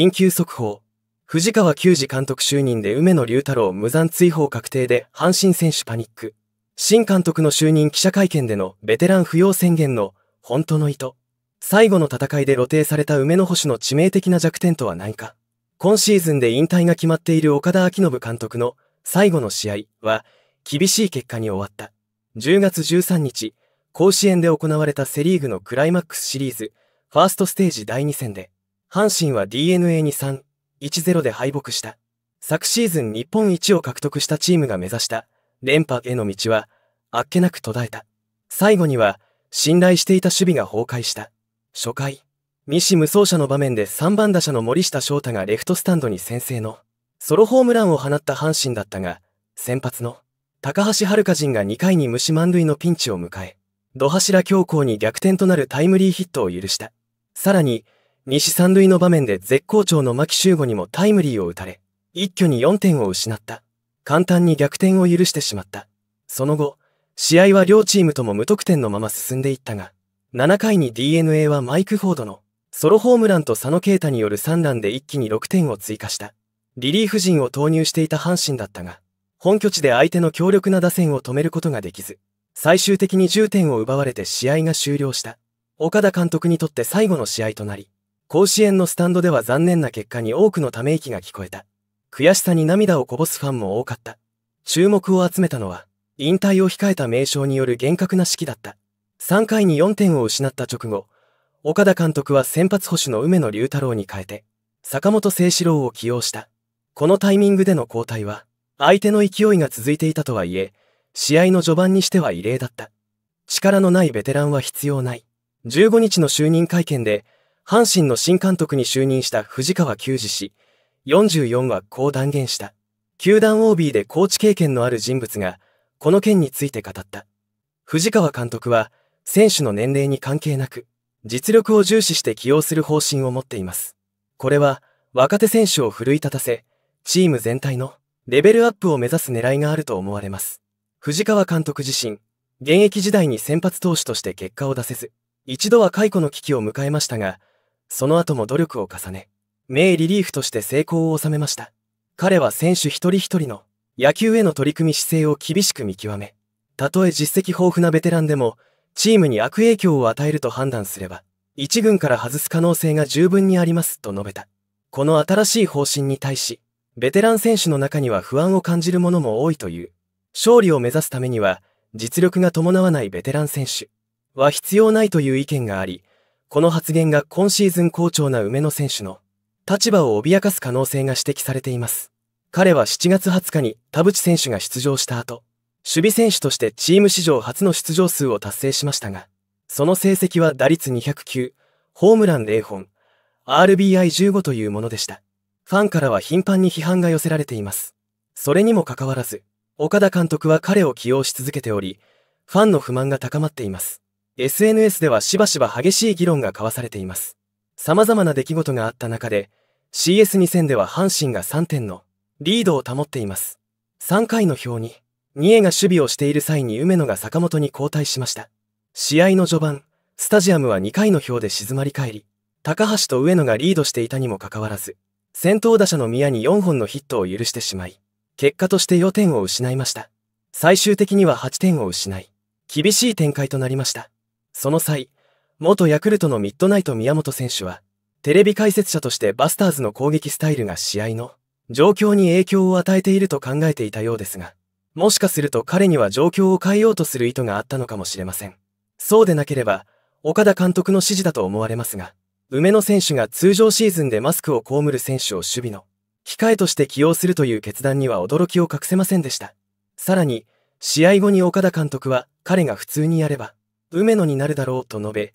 緊急速報。藤川球児監督就任で梅野龍太郎無残追放確定で阪神選手パニック。新監督の就任記者会見でのベテラン不要宣言の本当の意図。最後の戦いで露呈された梅野星の致命的な弱点とは何か。今シーズンで引退が決まっている岡田昭信監督の最後の試合は厳しい結果に終わった。10月13日、甲子園で行われたセリーグのクライマックスシリーズ、ファーストステージ第2戦で、阪神は DNA に3、1-0で敗北した。昨シーズン日本一を獲得したチームが目指した連覇への道は、あっけなく途絶えた。最後には、信頼していた守備が崩壊した。初回、西シ無双者の場面で3番打者の森下翔太がレフトスタンドに先制のソロホームランを放った阪神だったが、先発の高橋遥人が2回に無視満塁のピンチを迎え、土柱強行に逆転となるタイムリーヒットを許した。さらに、西三塁の場面で絶好調の牧修吾にもタイムリーを打たれ、一挙に4点を失った。簡単に逆転を許してしまった。その後、試合は両チームとも無得点のまま進んでいったが、7回に DNA はマイク・フォードのソロホームランと佐野啓太による3弾で一気に6点を追加した。リリーフ陣を投入していた阪神だったが、本拠地で相手の強力な打線を止めることができず、最終的に10点を奪われて試合が終了した。岡田監督にとって最後の試合となり、甲子園のスタンドでは残念な結果に多くのため息が聞こえた。悔しさに涙をこぼすファンも多かった。注目を集めたのは、引退を控えた名称による厳格な指揮だった。3回に4点を失った直後、岡田監督は先発捕手の梅野龍太郎に変えて、坂本聖志郎を起用した。このタイミングでの交代は、相手の勢いが続いていたとはいえ、試合の序盤にしては異例だった。力のないベテランは必要ない。15日の就任会見で、阪神の新監督に就任した藤川球児氏、44はこう断言した。球団 OB でコーチ経験のある人物が、この件について語った。藤川監督は、選手の年齢に関係なく、実力を重視して起用する方針を持っています。これは、若手選手を奮い立たせ、チーム全体のレベルアップを目指す狙いがあると思われます。藤川監督自身、現役時代に先発投手として結果を出せず、一度は解雇の危機を迎えましたが、その後も努力を重ね、名リリーフとして成功を収めました。彼は選手一人一人の野球への取り組み姿勢を厳しく見極め、たとえ実績豊富なベテランでも、チームに悪影響を与えると判断すれば、一軍から外す可能性が十分にありますと述べた。この新しい方針に対し、ベテラン選手の中には不安を感じる者も多いという。勝利を目指すためには、実力が伴わないベテラン選手は必要ないという意見があり、この発言が今シーズン好調な梅野選手の立場を脅かす可能性が指摘されています。彼は7月20日に田淵選手が出場した後、守備選手としてチーム史上初の出場数を達成しましたが、その成績は打率209、ホームラン0本、RBI15 というものでした。ファンからは頻繁に批判が寄せられています。それにもかかわらず、岡田監督は彼を起用し続けており、ファンの不満が高まっています。SNS ではしばしば激しい議論が交わされています。様々な出来事があった中で、CS2000 では阪神が3点のリードを保っています。3回の表に、三重が守備をしている際に梅野が坂本に交代しました。試合の序盤、スタジアムは2回の表で静まり返り、高橋と上野がリードしていたにもかかわらず、先頭打者の宮に4本のヒットを許してしまい、結果として4点を失いました。最終的には8点を失い、厳しい展開となりました。その際、元ヤクルトのミッドナイト宮本選手は、テレビ解説者としてバスターズの攻撃スタイルが試合の状況に影響を与えていると考えていたようですが、もしかすると彼には状況を変えようとする意図があったのかもしれません。そうでなければ、岡田監督の指示だと思われますが、梅野選手が通常シーズンでマスクを被る選手を守備の控えとして起用するという決断には驚きを隠せませんでした。さらに、試合後に岡田監督は彼が普通にやれば、梅野になるだろうと述べ、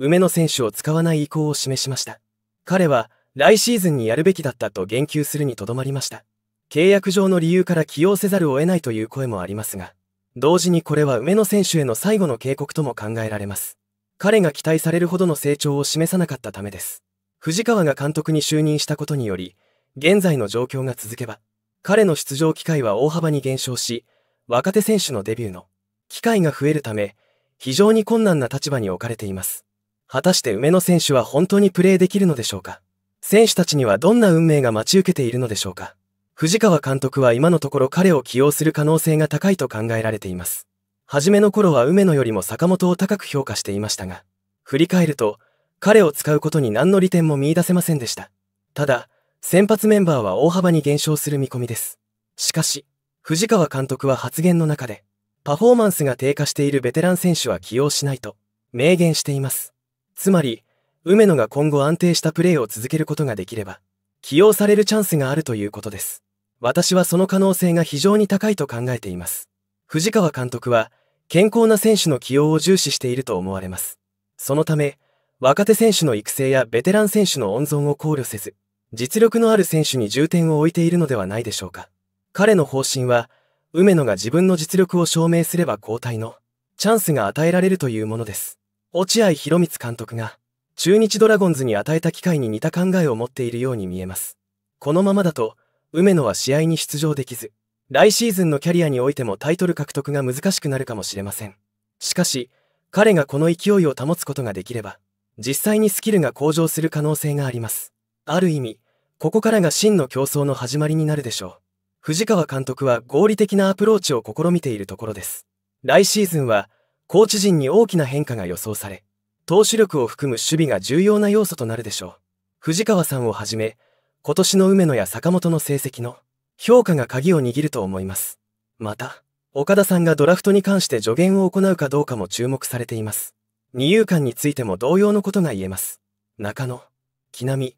梅野選手を使わない意向を示しました。彼は、来シーズンにやるべきだったと言及するにとどまりました。契約上の理由から起用せざるを得ないという声もありますが、同時にこれは梅野選手への最後の警告とも考えられます。彼が期待されるほどの成長を示さなかったためです。藤川が監督に就任したことにより、現在の状況が続けば、彼の出場機会は大幅に減少し、若手選手のデビューの機会が増えるため、非常に困難な立場に置かれています。果たして梅野選手は本当にプレーできるのでしょうか選手たちにはどんな運命が待ち受けているのでしょうか藤川監督は今のところ彼を起用する可能性が高いと考えられています。初めの頃は梅野よりも坂本を高く評価していましたが、振り返ると、彼を使うことに何の利点も見出せませんでした。ただ、先発メンバーは大幅に減少する見込みです。しかし、藤川監督は発言の中で、パフォーマンスが低下しているベテラン選手は起用しないと明言しています。つまり、梅野が今後安定したプレーを続けることができれば、起用されるチャンスがあるということです。私はその可能性が非常に高いと考えています。藤川監督は、健康な選手の起用を重視していると思われます。そのため、若手選手の育成やベテラン選手の温存を考慮せず、実力のある選手に重点を置いているのではないでしょうか。彼の方針は、梅野が自分の実力を証明すれば交代のチャンスが与えられるというものです。落合博光監督が中日ドラゴンズに与えた機会に似た考えを持っているように見えます。このままだと、梅野は試合に出場できず、来シーズンのキャリアにおいてもタイトル獲得が難しくなるかもしれません。しかし、彼がこの勢いを保つことができれば、実際にスキルが向上する可能性があります。ある意味、ここからが真の競争の始まりになるでしょう。藤川監督は合理的なアプローチを試みているところです。来シーズンは、コーチ陣に大きな変化が予想され、投手力を含む守備が重要な要素となるでしょう。藤川さんをはじめ、今年の梅野や坂本の成績の評価が鍵を握ると思います。また、岡田さんがドラフトに関して助言を行うかどうかも注目されています。二遊間についても同様のことが言えます。中野、木並、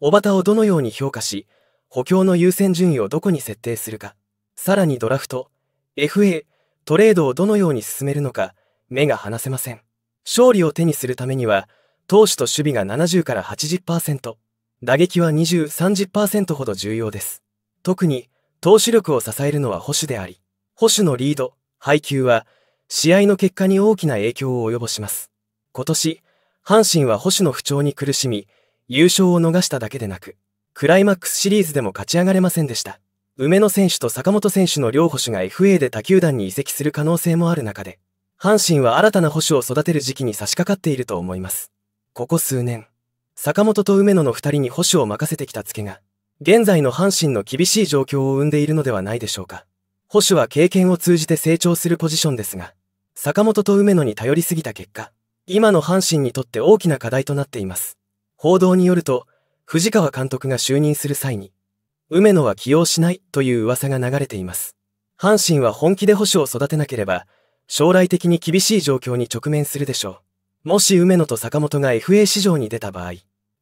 小畑をどのように評価し、補強の優先順位をどこに設定するか、さらにドラフト、FA、トレードをどのように進めるのか、目が離せません。勝利を手にするためには、投手と守備が70から80%、打撃は20、30%ほど重要です。特に、投手力を支えるのは保守であり、保守のリード、配球は、試合の結果に大きな影響を及ぼします。今年、阪神は保守の不調に苦しみ、優勝を逃しただけでなく、クライマックスシリーズでも勝ち上がれませんでした。梅野選手と坂本選手の両捕手が FA で他球団に移籍する可能性もある中で、阪神は新たな捕手を育てる時期に差し掛かっていると思います。ここ数年、坂本と梅野の二人に捕手を任せてきたツケが、現在の阪神の厳しい状況を生んでいるのではないでしょうか。捕手は経験を通じて成長するポジションですが、坂本と梅野に頼りすぎた結果、今の阪神にとって大きな課題となっています。報道によると、藤川監督が就任する際に、梅野は起用しないという噂が流れています。阪神は本気で保守を育てなければ、将来的に厳しい状況に直面するでしょう。もし梅野と坂本が FA 市場に出た場合、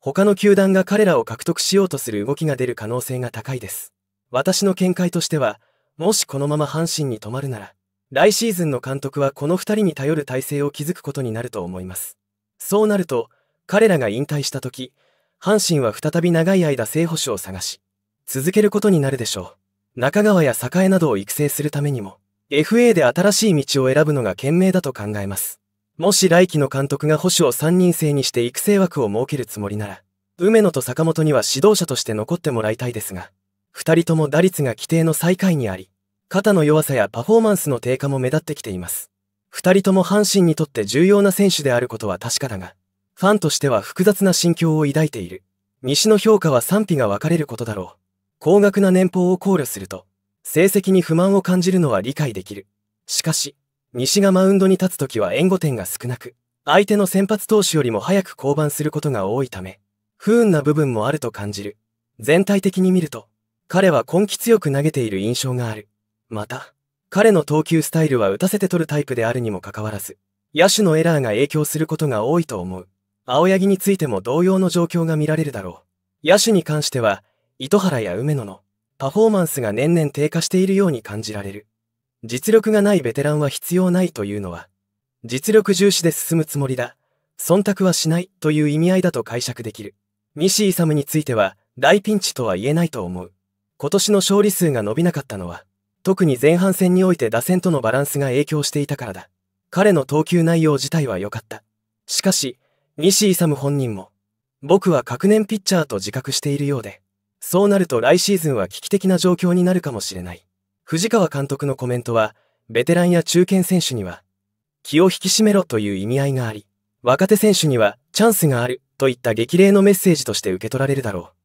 他の球団が彼らを獲得しようとする動きが出る可能性が高いです。私の見解としては、もしこのまま阪神に止まるなら、来シーズンの監督はこの2人に頼る体制を築くことになると思います。そうなると、彼らが引退した時、阪神は再び長い間正捕手を探し、続けることになるでしょう。中川や栄などを育成するためにも、FA で新しい道を選ぶのが賢明だと考えます。もし来季の監督が保守を3人制にして育成枠を設けるつもりなら、梅野と坂本には指導者として残ってもらいたいですが、2人とも打率が規定の最下位にあり、肩の弱さやパフォーマンスの低下も目立ってきています。2人とも阪神にとって重要な選手であることは確かだが、ファンとしては複雑な心境を抱いている。西の評価は賛否が分かれることだろう。高額な年俸を考慮すると、成績に不満を感じるのは理解できる。しかし、西がマウンドに立つときは援護点が少なく、相手の先発投手よりも早く降板することが多いため、不運な部分もあると感じる。全体的に見ると、彼は根気強く投げている印象がある。また、彼の投球スタイルは打たせて取るタイプであるにもかかわらず、野手のエラーが影響することが多いと思う。青柳についても同様の状況が見られるだろう。野手に関しては、糸原や梅野のパフォーマンスが年々低下しているように感じられる。実力がないベテランは必要ないというのは、実力重視で進むつもりだ。忖度はしないという意味合いだと解釈できる。西ムについては、大ピンチとは言えないと思う。今年の勝利数が伸びなかったのは、特に前半戦において打線とのバランスが影響していたからだ。彼の投球内容自体は良かった。しかし、西勇本人も、僕は各年ピッチャーと自覚しているようで、そうなると来シーズンは危機的な状況になるかもしれない。藤川監督のコメントは、ベテランや中堅選手には、気を引き締めろという意味合いがあり、若手選手にはチャンスがあるといった激励のメッセージとして受け取られるだろう。